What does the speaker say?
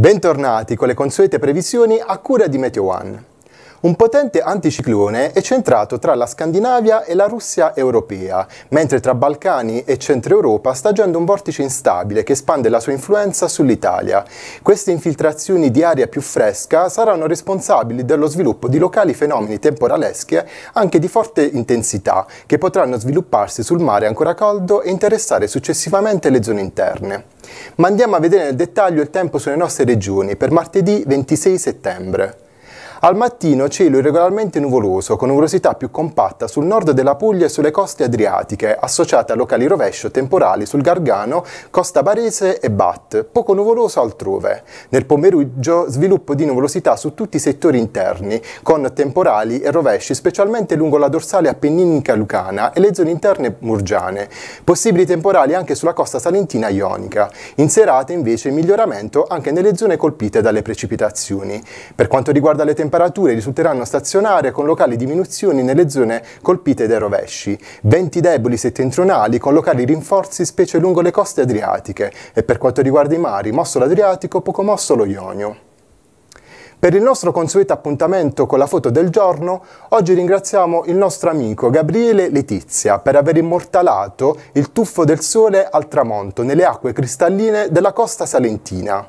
Bentornati con le consuete previsioni a cura di Meteo One. Un potente anticiclone è centrato tra la Scandinavia e la Russia europea, mentre tra Balcani e Centro Europa sta agendo un vortice instabile che espande la sua influenza sull'Italia. Queste infiltrazioni di aria più fresca saranno responsabili dello sviluppo di locali fenomeni temporaleschi anche di forte intensità, che potranno svilupparsi sul mare ancora caldo e interessare successivamente le zone interne. Ma andiamo a vedere nel dettaglio il tempo sulle nostre regioni per martedì 26 settembre. Al mattino cielo irregolarmente nuvoloso, con nuvolosità più compatta sul nord della Puglia e sulle coste adriatiche, associate a locali rovescio temporali sul Gargano, Costa Barese e Bat, poco nuvoloso altrove. Nel pomeriggio sviluppo di nuvolosità su tutti i settori interni, con temporali e rovesci specialmente lungo la dorsale appenninica lucana e le zone interne murgiane. Possibili temporali anche sulla costa salentina ionica. In serata invece miglioramento anche nelle zone colpite dalle precipitazioni. Per quanto riguarda le temperature, temperature risulteranno stazionarie con locali diminuzioni nelle zone colpite dai rovesci, venti deboli settentrionali con locali rinforzi specie lungo le coste adriatiche e per quanto riguarda i mari, mosso l'Adriatico, poco mosso lo Ionio. Per il nostro consueto appuntamento con la foto del giorno, oggi ringraziamo il nostro amico Gabriele Letizia per aver immortalato il tuffo del sole al tramonto nelle acque cristalline della costa salentina.